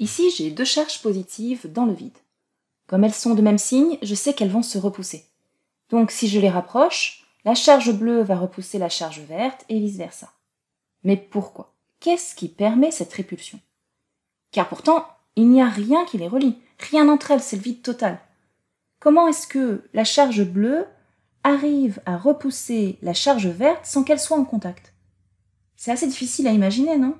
Ici, j'ai deux charges positives dans le vide. Comme elles sont de même signe, je sais qu'elles vont se repousser. Donc si je les rapproche, la charge bleue va repousser la charge verte et vice-versa. Mais pourquoi Qu'est-ce qui permet cette répulsion Car pourtant, il n'y a rien qui les relie, rien entre elles, c'est le vide total. Comment est-ce que la charge bleue arrive à repousser la charge verte sans qu'elle soit en contact C'est assez difficile à imaginer, non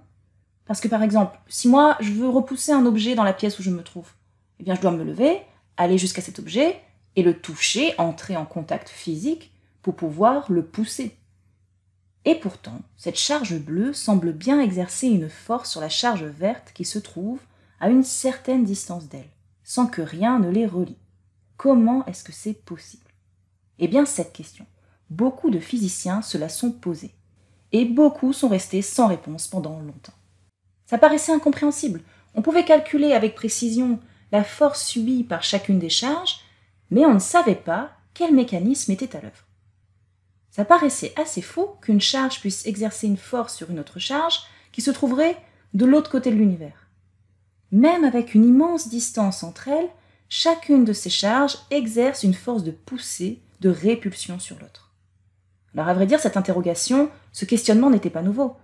parce que par exemple, si moi je veux repousser un objet dans la pièce où je me trouve, eh bien je dois me lever, aller jusqu'à cet objet et le toucher, entrer en contact physique pour pouvoir le pousser. Et pourtant, cette charge bleue semble bien exercer une force sur la charge verte qui se trouve à une certaine distance d'elle, sans que rien ne les relie. Comment est-ce que c'est possible Eh bien, cette question, beaucoup de physiciens se la sont posée, et beaucoup sont restés sans réponse pendant longtemps. Ça paraissait incompréhensible. On pouvait calculer avec précision la force subie par chacune des charges, mais on ne savait pas quel mécanisme était à l'œuvre. Ça paraissait assez fou qu'une charge puisse exercer une force sur une autre charge qui se trouverait de l'autre côté de l'univers. Même avec une immense distance entre elles, chacune de ces charges exerce une force de poussée, de répulsion sur l'autre. Alors à vrai dire, cette interrogation, ce questionnement n'était pas nouveau.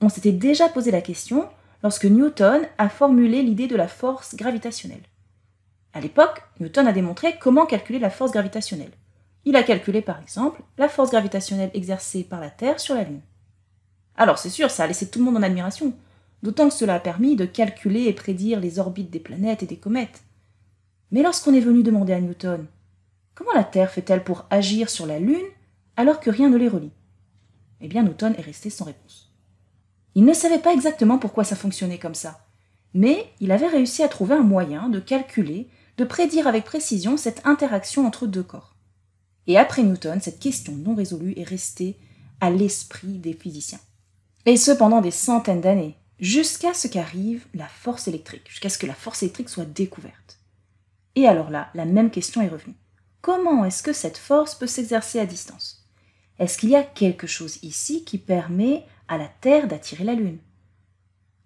On s'était déjà posé la question lorsque Newton a formulé l'idée de la force gravitationnelle. À l'époque, Newton a démontré comment calculer la force gravitationnelle. Il a calculé par exemple la force gravitationnelle exercée par la Terre sur la Lune. Alors c'est sûr, ça a laissé tout le monde en admiration, d'autant que cela a permis de calculer et prédire les orbites des planètes et des comètes. Mais lorsqu'on est venu demander à Newton comment la Terre fait-elle pour agir sur la Lune alors que rien ne les relie Eh bien Newton est resté sans réponse. Il ne savait pas exactement pourquoi ça fonctionnait comme ça, mais il avait réussi à trouver un moyen de calculer, de prédire avec précision cette interaction entre deux corps. Et après Newton, cette question non résolue est restée à l'esprit des physiciens. Et ce pendant des centaines d'années, jusqu'à ce qu'arrive la force électrique, jusqu'à ce que la force électrique soit découverte. Et alors là, la même question est revenue. Comment est-ce que cette force peut s'exercer à distance Est-ce qu'il y a quelque chose ici qui permet à la Terre d'attirer la Lune.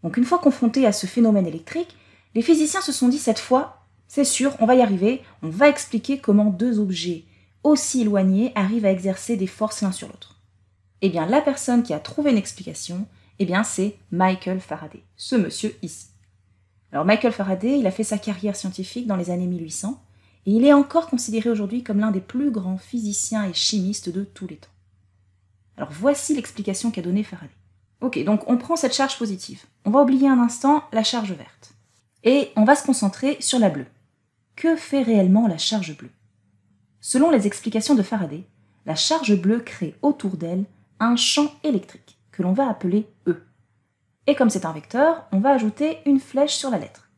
Donc une fois confrontés à ce phénomène électrique, les physiciens se sont dit cette fois, c'est sûr, on va y arriver, on va expliquer comment deux objets aussi éloignés arrivent à exercer des forces l'un sur l'autre. Eh bien la personne qui a trouvé une explication, eh bien c'est Michael Faraday, ce monsieur ici. Alors Michael Faraday, il a fait sa carrière scientifique dans les années 1800 et il est encore considéré aujourd'hui comme l'un des plus grands physiciens et chimistes de tous les temps. Alors voici l'explication qu'a donnée Faraday. Ok, donc on prend cette charge positive. On va oublier un instant la charge verte. Et on va se concentrer sur la bleue. Que fait réellement la charge bleue Selon les explications de Faraday, la charge bleue crée autour d'elle un champ électrique que l'on va appeler E. Et comme c'est un vecteur, on va ajouter une flèche sur la lettre.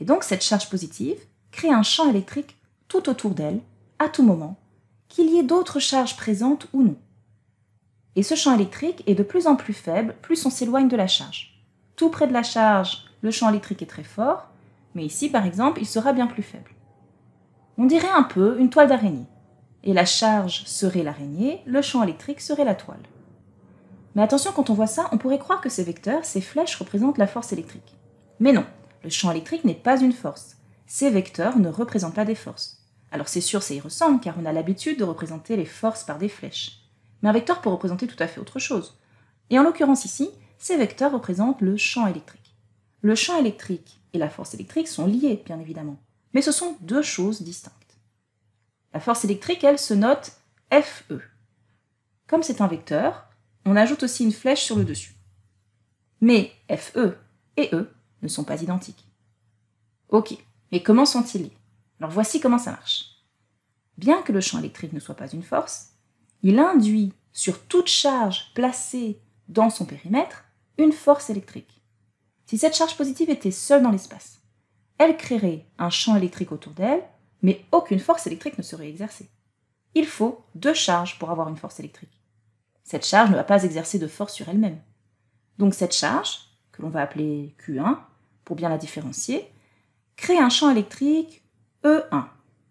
Et donc cette charge positive crée un champ électrique tout autour d'elle, à tout moment, qu'il y ait d'autres charges présentes ou non. Et ce champ électrique est de plus en plus faible plus on s'éloigne de la charge. Tout près de la charge, le champ électrique est très fort, mais ici par exemple, il sera bien plus faible. On dirait un peu une toile d'araignée. Et la charge serait l'araignée, le champ électrique serait la toile. Mais attention, quand on voit ça, on pourrait croire que ces vecteurs, ces flèches représentent la force électrique. Mais non, le champ électrique n'est pas une force. Ces vecteurs ne représentent pas des forces. Alors c'est sûr, ça y ressemble, car on a l'habitude de représenter les forces par des flèches. Mais un vecteur peut représenter tout à fait autre chose. Et en l'occurrence ici, ces vecteurs représentent le champ électrique. Le champ électrique et la force électrique sont liés, bien évidemment. Mais ce sont deux choses distinctes. La force électrique, elle, se note FE. Comme c'est un vecteur, on ajoute aussi une flèche sur le dessus. Mais FE et E ne sont pas identiques. Ok, mais comment sont-ils liés Alors voici comment ça marche. Bien que le champ électrique ne soit pas une force, il induit sur toute charge placée dans son périmètre une force électrique. Si cette charge positive était seule dans l'espace, elle créerait un champ électrique autour d'elle, mais aucune force électrique ne serait exercée. Il faut deux charges pour avoir une force électrique. Cette charge ne va pas exercer de force sur elle-même. Donc cette charge, que l'on va appeler Q1 pour bien la différencier, crée un champ électrique E1.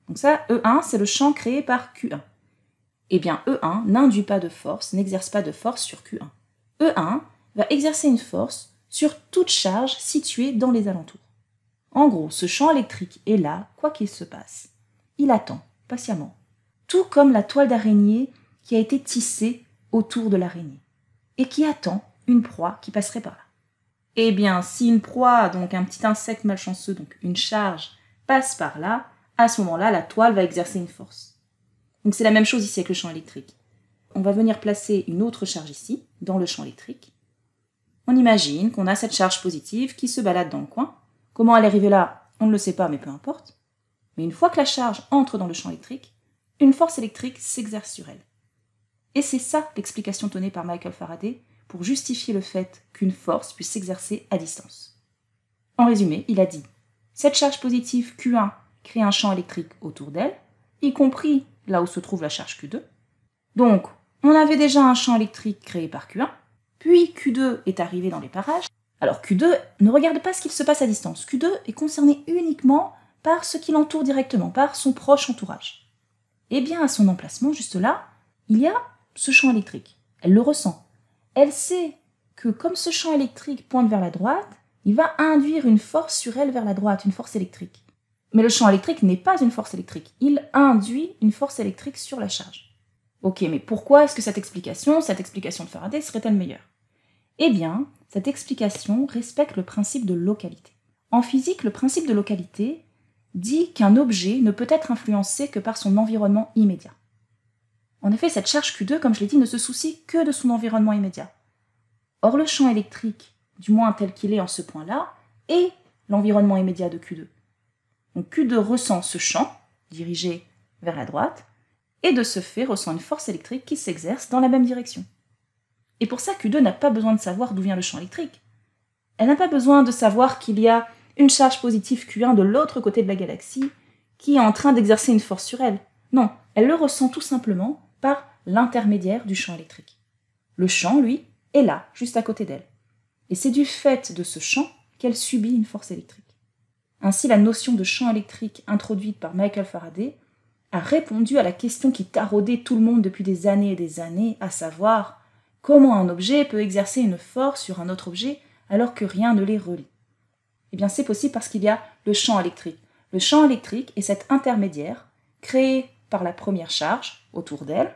Donc ça, E1, c'est le champ créé par Q1 eh bien E1 n'induit pas de force, n'exerce pas de force sur Q1. E1 va exercer une force sur toute charge située dans les alentours. En gros, ce champ électrique est là, quoi qu'il se passe. Il attend, patiemment. Tout comme la toile d'araignée qui a été tissée autour de l'araignée, et qui attend une proie qui passerait par là. Eh bien, si une proie, donc un petit insecte malchanceux, donc une charge, passe par là, à ce moment-là, la toile va exercer une force. Donc c'est la même chose ici avec le champ électrique. On va venir placer une autre charge ici, dans le champ électrique. On imagine qu'on a cette charge positive qui se balade dans le coin. Comment elle est arrivée là, on ne le sait pas, mais peu importe. Mais une fois que la charge entre dans le champ électrique, une force électrique s'exerce sur elle. Et c'est ça l'explication donnée par Michael Faraday pour justifier le fait qu'une force puisse s'exercer à distance. En résumé, il a dit cette charge positive Q1 crée un champ électrique autour d'elle, y compris là où se trouve la charge Q2. Donc, on avait déjà un champ électrique créé par Q1, puis Q2 est arrivé dans les parages. Alors Q2 ne regarde pas ce qu'il se passe à distance. Q2 est concerné uniquement par ce qui l'entoure directement, par son proche entourage. Et eh bien à son emplacement, juste là, il y a ce champ électrique. Elle le ressent. Elle sait que comme ce champ électrique pointe vers la droite, il va induire une force sur elle vers la droite, une force électrique. Mais le champ électrique n'est pas une force électrique. Il induit une force électrique sur la charge. Ok, mais pourquoi est-ce que cette explication, cette explication de Faraday, serait-elle meilleure Eh bien, cette explication respecte le principe de localité. En physique, le principe de localité dit qu'un objet ne peut être influencé que par son environnement immédiat. En effet, cette charge Q2, comme je l'ai dit, ne se soucie que de son environnement immédiat. Or, le champ électrique, du moins tel qu'il est en ce point-là, est l'environnement immédiat de Q2. Donc Q2 ressent ce champ dirigé vers la droite et de ce fait ressent une force électrique qui s'exerce dans la même direction. Et pour ça, Q2 n'a pas besoin de savoir d'où vient le champ électrique. Elle n'a pas besoin de savoir qu'il y a une charge positive Q1 de l'autre côté de la galaxie qui est en train d'exercer une force sur elle. Non, elle le ressent tout simplement par l'intermédiaire du champ électrique. Le champ, lui, est là, juste à côté d'elle. Et c'est du fait de ce champ qu'elle subit une force électrique. Ainsi, la notion de champ électrique introduite par Michael Faraday a répondu à la question qui taraudait tout le monde depuis des années et des années, à savoir comment un objet peut exercer une force sur un autre objet alors que rien ne les relie. Eh bien, c'est possible parce qu'il y a le champ électrique. Le champ électrique est cet intermédiaire créé par la première charge autour d'elle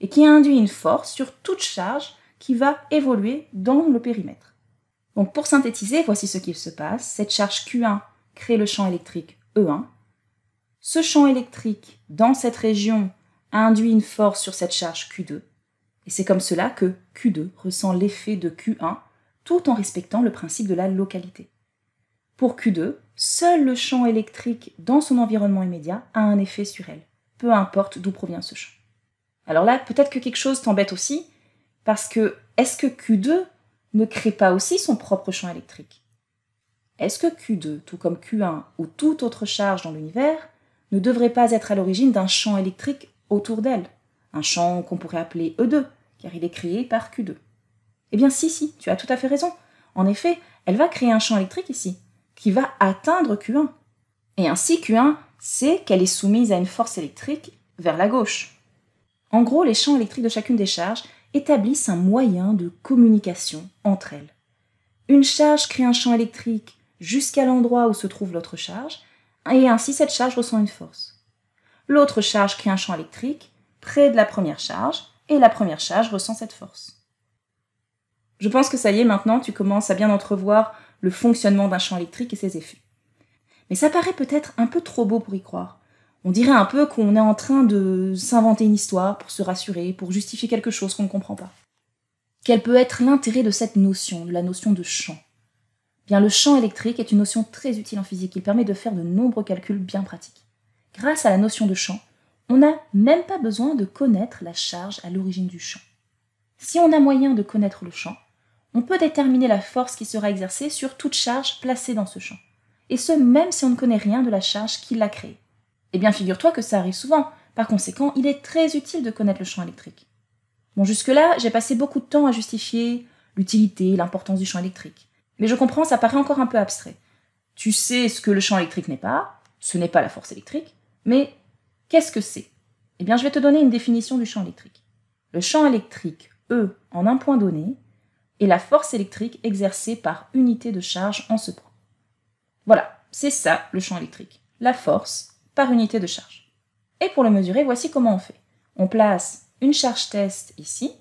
et qui induit une force sur toute charge qui va évoluer dans le périmètre. Donc pour synthétiser, voici ce qu'il se passe. Cette charge Q1 crée le champ électrique E1. Hein. Ce champ électrique dans cette région induit une force sur cette charge Q2. Et c'est comme cela que Q2 ressent l'effet de Q1 tout en respectant le principe de la localité. Pour Q2, seul le champ électrique dans son environnement immédiat a un effet sur elle, peu importe d'où provient ce champ. Alors là, peut-être que quelque chose t'embête aussi, parce que est-ce que Q2 ne crée pas aussi son propre champ électrique est-ce que Q2, tout comme Q1 ou toute autre charge dans l'univers, ne devrait pas être à l'origine d'un champ électrique autour d'elle Un champ qu'on pourrait appeler E2, car il est créé par Q2. Eh bien si, si, tu as tout à fait raison. En effet, elle va créer un champ électrique ici, qui va atteindre Q1. Et ainsi, Q1 sait qu'elle est soumise à une force électrique vers la gauche. En gros, les champs électriques de chacune des charges établissent un moyen de communication entre elles. Une charge crée un champ électrique jusqu'à l'endroit où se trouve l'autre charge, et ainsi cette charge ressent une force. L'autre charge crée un champ électrique près de la première charge, et la première charge ressent cette force. Je pense que ça y est, maintenant tu commences à bien entrevoir le fonctionnement d'un champ électrique et ses effets. Mais ça paraît peut-être un peu trop beau pour y croire. On dirait un peu qu'on est en train de s'inventer une histoire pour se rassurer, pour justifier quelque chose qu'on ne comprend pas. Quel peut être l'intérêt de cette notion, de la notion de champ bien le champ électrique est une notion très utile en physique. Il permet de faire de nombreux calculs bien pratiques. Grâce à la notion de champ, on n'a même pas besoin de connaître la charge à l'origine du champ. Si on a moyen de connaître le champ, on peut déterminer la force qui sera exercée sur toute charge placée dans ce champ. Et ce, même si on ne connaît rien de la charge qui l'a créée. Eh bien, figure-toi que ça arrive souvent. Par conséquent, il est très utile de connaître le champ électrique. Bon, jusque-là, j'ai passé beaucoup de temps à justifier l'utilité, et l'importance du champ électrique. Mais je comprends, ça paraît encore un peu abstrait. Tu sais ce que le champ électrique n'est pas, ce n'est pas la force électrique, mais qu'est-ce que c'est Eh bien, je vais te donner une définition du champ électrique. Le champ électrique, E, en un point donné, est la force électrique exercée par unité de charge en ce point. Voilà, c'est ça le champ électrique, la force par unité de charge. Et pour le mesurer, voici comment on fait. On place une charge test ici.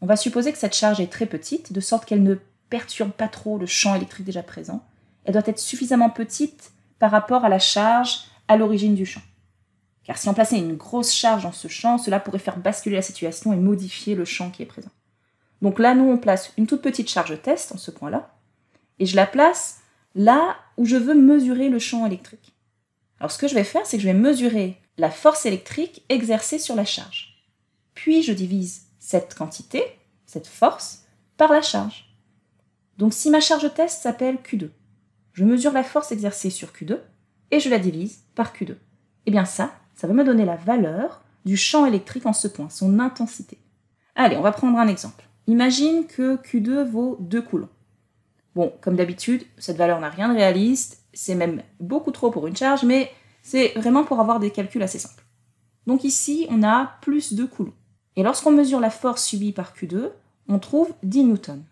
On va supposer que cette charge est très petite, de sorte qu'elle ne perturbe pas trop le champ électrique déjà présent. Elle doit être suffisamment petite par rapport à la charge à l'origine du champ. Car si on plaçait une grosse charge dans ce champ, cela pourrait faire basculer la situation et modifier le champ qui est présent. Donc là, nous, on place une toute petite charge test en ce point-là, et je la place là où je veux mesurer le champ électrique. Alors ce que je vais faire, c'est que je vais mesurer la force électrique exercée sur la charge. Puis je divise cette quantité, cette force, par la charge. Donc si ma charge test s'appelle Q2, je mesure la force exercée sur Q2 et je la divise par Q2. Et eh bien ça, ça va me donner la valeur du champ électrique en ce point, son intensité. Allez, on va prendre un exemple. Imagine que Q2 vaut 2 coulombs. Bon, comme d'habitude, cette valeur n'a rien de réaliste, c'est même beaucoup trop pour une charge, mais c'est vraiment pour avoir des calculs assez simples. Donc ici, on a plus 2 coulombs. Et lorsqu'on mesure la force subie par Q2, on trouve 10 newtons.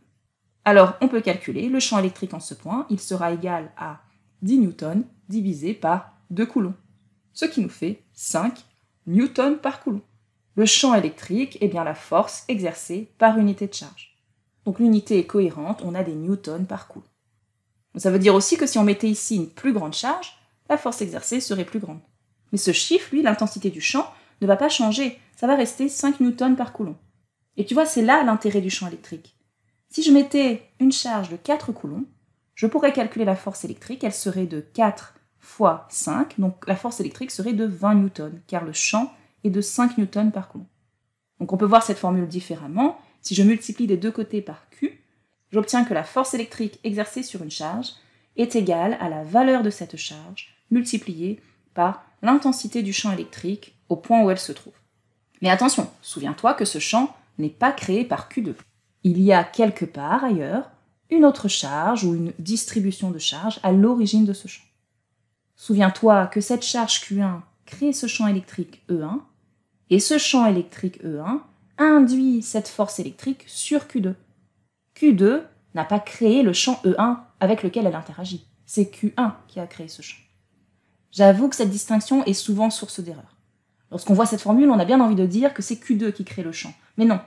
Alors, on peut calculer le champ électrique en ce point, il sera égal à 10 newtons divisé par 2 coulombs, ce qui nous fait 5 newtons par coulomb. Le champ électrique est bien la force exercée par unité de charge. Donc l'unité est cohérente, on a des newtons par coulomb. Ça veut dire aussi que si on mettait ici une plus grande charge, la force exercée serait plus grande. Mais ce chiffre, lui, l'intensité du champ, ne va pas changer, ça va rester 5 newtons par coulomb. Et tu vois, c'est là l'intérêt du champ électrique. Si je mettais une charge de 4 coulombs, je pourrais calculer la force électrique, elle serait de 4 fois 5, donc la force électrique serait de 20 newtons, car le champ est de 5 newtons par coulomb. Donc on peut voir cette formule différemment. Si je multiplie des deux côtés par Q, j'obtiens que la force électrique exercée sur une charge est égale à la valeur de cette charge multipliée par l'intensité du champ électrique au point où elle se trouve. Mais attention, souviens-toi que ce champ n'est pas créé par Q2. Il y a quelque part ailleurs une autre charge ou une distribution de charge à l'origine de ce champ. Souviens-toi que cette charge Q1 crée ce champ électrique E1 et ce champ électrique E1 induit cette force électrique sur Q2. Q2 n'a pas créé le champ E1 avec lequel elle interagit. C'est Q1 qui a créé ce champ. J'avoue que cette distinction est souvent source d'erreur. Lorsqu'on voit cette formule, on a bien envie de dire que c'est Q2 qui crée le champ. Mais non,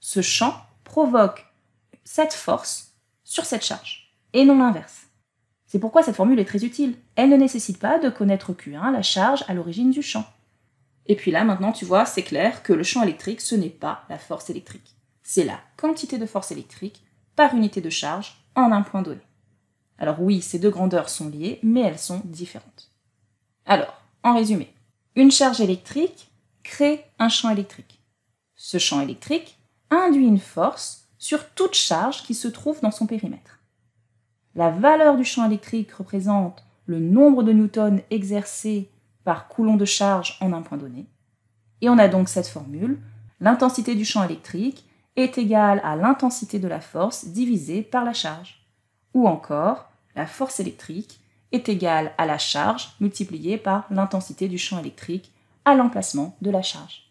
ce champ provoque cette force sur cette charge, et non l'inverse. C'est pourquoi cette formule est très utile. Elle ne nécessite pas de connaître Q1, la charge à l'origine du champ. Et puis là, maintenant, tu vois, c'est clair que le champ électrique, ce n'est pas la force électrique. C'est la quantité de force électrique par unité de charge en un point donné. Alors oui, ces deux grandeurs sont liées, mais elles sont différentes. Alors, en résumé, une charge électrique crée un champ électrique. Ce champ électrique induit une force sur toute charge qui se trouve dans son périmètre. La valeur du champ électrique représente le nombre de newtons exercés par coulomb de charge en un point donné. Et on a donc cette formule, l'intensité du champ électrique est égale à l'intensité de la force divisée par la charge. Ou encore, la force électrique est égale à la charge multipliée par l'intensité du champ électrique à l'emplacement de la charge.